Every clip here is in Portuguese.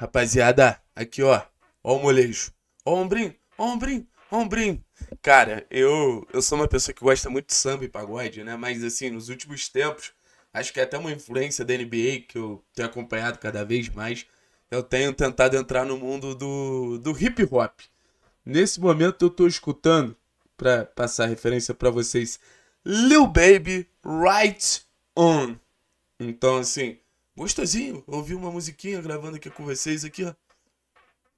Rapaziada, aqui ó, ó o molejo. Ó o ombrinho, ó o ombrinho, ó o ombrinho. Cara, eu, eu sou uma pessoa que gosta muito de samba e pagode, né? Mas assim, nos últimos tempos, acho que é até uma influência da NBA que eu tenho acompanhado cada vez mais, eu tenho tentado entrar no mundo do, do hip hop. Nesse momento eu tô escutando, pra passar referência para vocês, Lil Baby Right On. Então, assim, gostosinho ouvi uma musiquinha gravando aqui com vocês aqui, ó.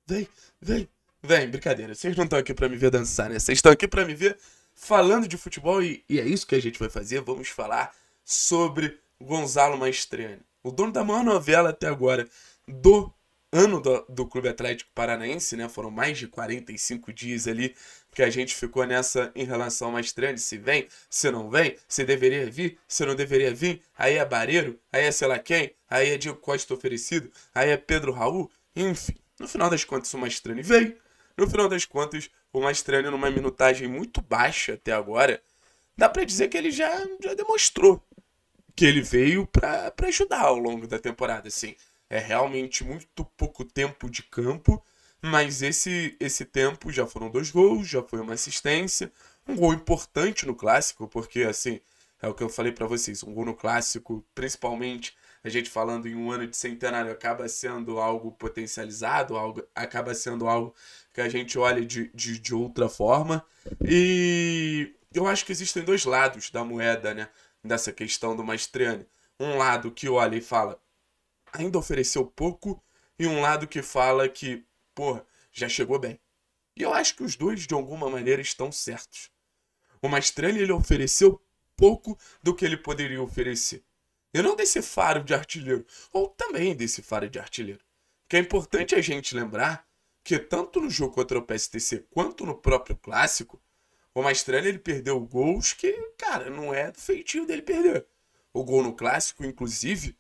Vem, vem, vem, brincadeira. Vocês não estão aqui para me ver dançar, né? Vocês estão aqui para me ver falando de futebol e, e, é isso que a gente vai fazer. Vamos falar sobre Gonzalo Maestriani, o dono da maior novela até agora do ano do, do Clube Atlético Paranaense, né? Foram mais de 45 dias ali que a gente ficou nessa em relação mais trend, se vem, se não vem, se deveria vir, se não deveria vir, aí é Barreiro, aí é sei lá quem, aí é Diego Costa oferecido, aí é Pedro Raul, enfim. No final das contas, o Mastrani veio. No final das contas, o Mastrani, numa minutagem muito baixa até agora, dá para dizer que ele já, já demonstrou que ele veio para ajudar ao longo da temporada, assim. É realmente muito pouco tempo de campo mas esse, esse tempo já foram dois gols, já foi uma assistência. Um gol importante no clássico, porque assim, é o que eu falei para vocês, um gol no clássico, principalmente a gente falando em um ano de centenário, acaba sendo algo potencializado, algo, acaba sendo algo que a gente olha de, de, de outra forma. E eu acho que existem dois lados da moeda, né? Dessa questão do Maestriani. Um lado que olha e fala, ainda ofereceu pouco, e um lado que fala que porra, já chegou bem. E eu acho que os dois, de alguma maneira, estão certos. O Mastrelli ele ofereceu pouco do que ele poderia oferecer. E não desse faro de artilheiro, ou também desse faro de artilheiro. Que é importante a gente lembrar que tanto no jogo contra o PSTC quanto no próprio clássico, o Mastrelli ele perdeu gols que, cara, não é do feitio dele perder. O gol no clássico, inclusive,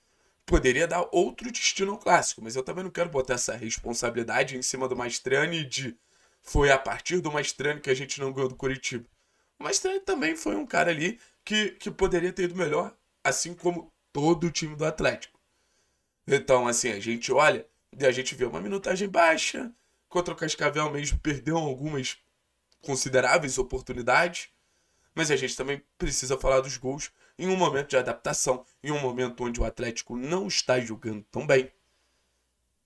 poderia dar outro destino ao clássico, mas eu também não quero botar essa responsabilidade em cima do Mastrani de foi a partir do Mastrani que a gente não ganhou do Curitiba. O Mastrani também foi um cara ali que, que poderia ter ido melhor, assim como todo o time do Atlético. Então, assim, a gente olha e a gente vê uma minutagem baixa, contra o Cascavel mesmo perdeu algumas consideráveis oportunidades, mas a gente também precisa falar dos gols em um momento de adaptação, em um momento onde o Atlético não está jogando tão bem.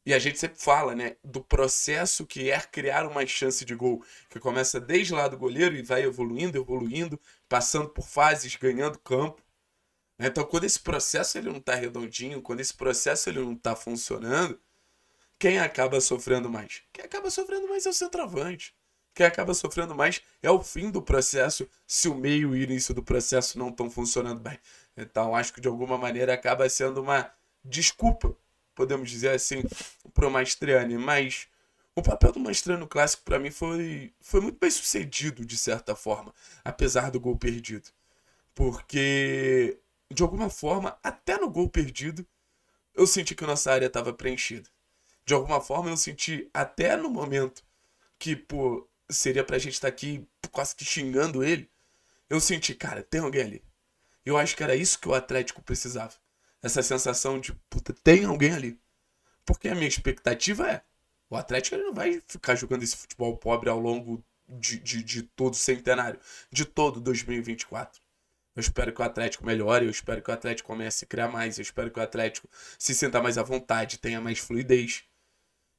E a gente sempre fala, né, do processo que é criar uma chance de gol, que começa desde lá do goleiro e vai evoluindo, evoluindo, passando por fases, ganhando campo. Né. Então, quando esse processo ele não está redondinho, quando esse processo ele não está funcionando, quem acaba sofrendo mais? Quem acaba sofrendo mais é o centroavante quem acaba sofrendo mais é o fim do processo, se o meio e o início do processo não estão funcionando bem. Então, acho que de alguma maneira acaba sendo uma desculpa, podemos dizer assim, para o Maestriani. Mas o papel do Maestriani clássico, para mim, foi, foi muito bem sucedido, de certa forma, apesar do gol perdido. Porque, de alguma forma, até no gol perdido, eu senti que a nossa área estava preenchida. De alguma forma, eu senti, até no momento que, pô, seria pra gente estar tá aqui quase que xingando ele, eu senti, cara, tem alguém ali. Eu acho que era isso que o Atlético precisava. Essa sensação de, puta, tem alguém ali. Porque a minha expectativa é, o Atlético não vai ficar jogando esse futebol pobre ao longo de, de, de todo o centenário, de todo 2024. Eu espero que o Atlético melhore, eu espero que o Atlético comece a criar mais, eu espero que o Atlético se sinta mais à vontade, tenha mais fluidez.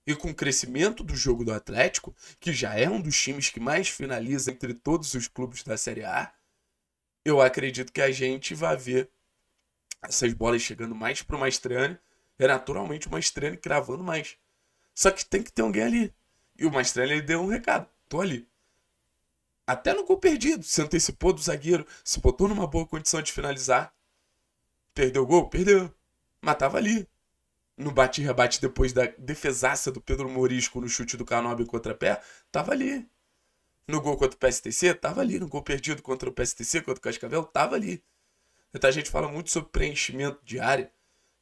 E com o crescimento do jogo do Atlético, que já é um dos times que mais finaliza entre todos os clubes da Série A, eu acredito que a gente vai ver essas bolas chegando mais pro Mastrani. É naturalmente o Mastrani cravando mais. Só que tem que ter alguém ali. E o Mastrani ele deu um recado. Tô ali. Até no gol perdido. Se antecipou do zagueiro. Se botou numa boa condição de finalizar. Perdeu o gol? Perdeu. Mas tava ali no bate-rebate depois da defesaça do Pedro Morisco no chute do Canobi contra pé, tava ali. No gol contra o PSTC, tava ali. No gol perdido contra o PSTC, contra o Cascavel, tava ali. Então a gente fala muito sobre preenchimento de área,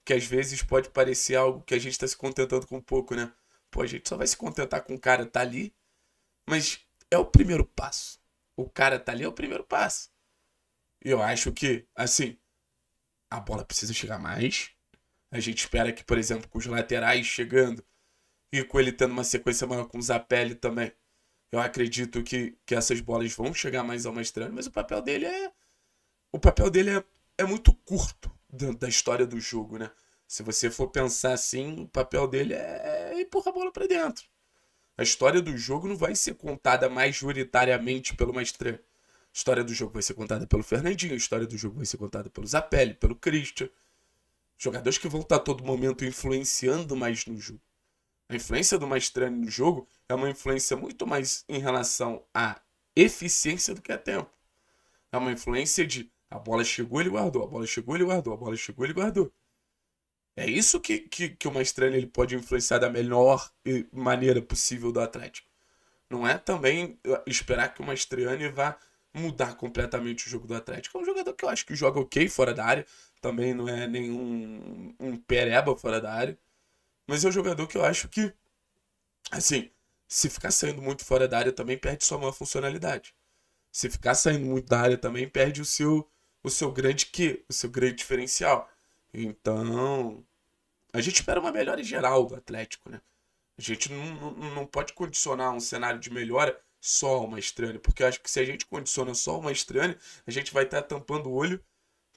que às vezes pode parecer algo que a gente está se contentando com pouco, né? Pô, a gente só vai se contentar com o cara tá ali, mas é o primeiro passo. O cara tá ali é o primeiro passo. E eu acho que, assim, a bola precisa chegar mais, a gente espera que, por exemplo, com os laterais chegando e com ele tendo uma sequência maior com o Zapelli também, eu acredito que, que essas bolas vão chegar mais ao Mastrani, mas o papel dele é. O papel dele é, é muito curto dentro da história do jogo, né? Se você for pensar assim, o papel dele é, é empurrar a bola para dentro. A história do jogo não vai ser contada majoritariamente pelo Mastrani. A história do jogo vai ser contada pelo Fernandinho, a história do jogo vai ser contada pelo Zapelli, pelo Christian. Jogadores que vão estar tá a todo momento influenciando mais no jogo. A influência do Maestrani no jogo é uma influência muito mais em relação à eficiência do que a tempo. É uma influência de a bola chegou, ele guardou, a bola chegou, ele guardou, a bola chegou, ele guardou. É isso que, que, que o Maestrani ele pode influenciar da melhor maneira possível do Atlético. Não é também eh, esperar que o Maestrani vá mudar completamente o jogo do Atlético. É um jogador que eu acho que joga ok fora da área, também não é nenhum um pereba fora da área. Mas é um jogador que eu acho que, assim, se ficar saindo muito fora da área também perde sua maior funcionalidade. Se ficar saindo muito da área também perde o seu o seu grande que, o seu grande diferencial. Então, a gente espera uma melhora em geral do Atlético, né? A gente não, não, não pode condicionar um cenário de melhora só uma estranha, porque eu acho que se a gente condiciona só uma estranha, a gente vai estar tampando o olho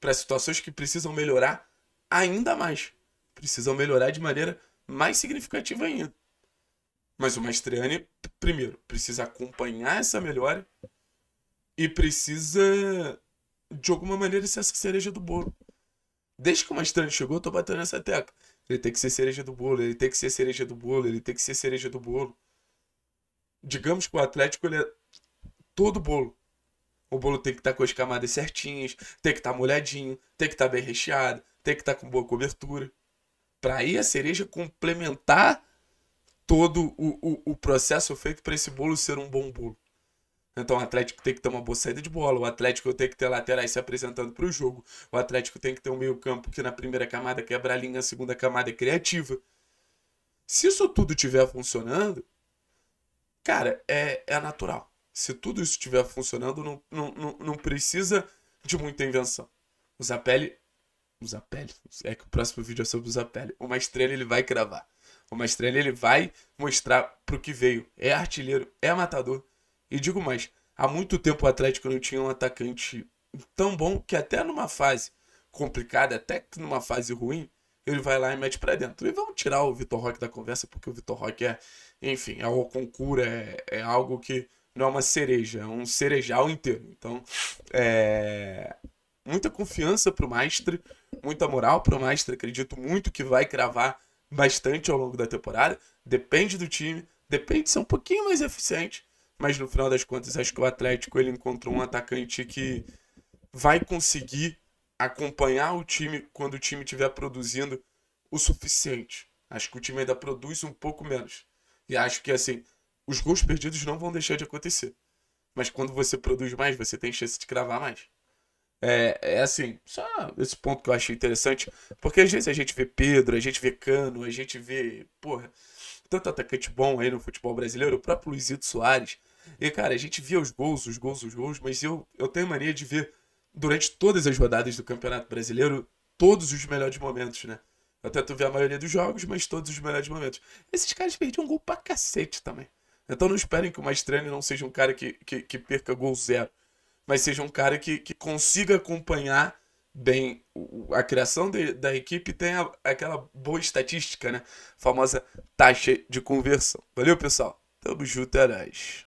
para situações que precisam melhorar ainda mais. Precisam melhorar de maneira mais significativa ainda. Mas o Mastriani, primeiro, precisa acompanhar essa melhora e precisa, de alguma maneira, ser essa cereja do bolo. Desde que o Mastriani chegou, eu tô batendo essa tecla. Ele tem que ser cereja do bolo, ele tem que ser cereja do bolo, ele tem que ser cereja do bolo. Digamos que o Atlético ele é todo bolo. O bolo tem que estar tá com as camadas certinhas, tem que estar tá molhadinho, tem que estar tá bem recheado, tem que estar tá com boa cobertura. Para aí a cereja complementar todo o, o, o processo feito para esse bolo ser um bom bolo. Então o Atlético tem que ter uma boa saída de bola, o Atlético tem que ter laterais se apresentando para o jogo, o Atlético tem que ter um meio-campo que na primeira camada quebra a linha, na segunda camada é criativa. Se isso tudo estiver funcionando, cara, é, é natural se tudo isso estiver funcionando, não, não, não, não precisa de muita invenção. Usar pele. Usar pele. É que o próximo vídeo é sobre usar pele. Uma estrela ele vai cravar. Uma estrela ele vai mostrar pro que veio. É artilheiro, é matador. E digo mais, há muito tempo o Atlético não tinha um atacante tão bom que até numa fase complicada, até que numa fase ruim, ele vai lá e mete para dentro. E vamos tirar o Vitor Roque da conversa, porque o Vitor Roque é, enfim, é o concura, é, é algo que não é uma cereja, é um cerejal inteiro. Então, é... muita confiança pro Maestre, muita moral pro Maestre. Acredito muito que vai cravar bastante ao longo da temporada. Depende do time, depende de ser um pouquinho mais eficiente. Mas no final das contas, acho que o Atlético ele encontrou um atacante que vai conseguir acompanhar o time quando o time estiver produzindo o suficiente. Acho que o time ainda produz um pouco menos. E acho que assim, os gols perdidos não vão deixar de acontecer. Mas quando você produz mais, você tem chance de cravar mais. É, é assim, só esse ponto que eu achei interessante. Porque às vezes a gente vê Pedro, a gente vê Cano, a gente vê, porra, tanto atacante bom aí no futebol brasileiro, o próprio Luizito Soares. E, cara, a gente via os gols, os gols, os gols, mas eu, eu tenho mania de ver, durante todas as rodadas do Campeonato Brasileiro, todos os melhores momentos, né? Eu tento ver a maioria dos jogos, mas todos os melhores momentos. Esses caras perdiam gol pra cacete também. Então não esperem que o Maestrani não seja um cara que, que, que perca gol zero, mas seja um cara que, que consiga acompanhar bem a criação de, da equipe e tenha aquela boa estatística, né? A famosa taxa de conversão. Valeu, pessoal. Tamo junto, é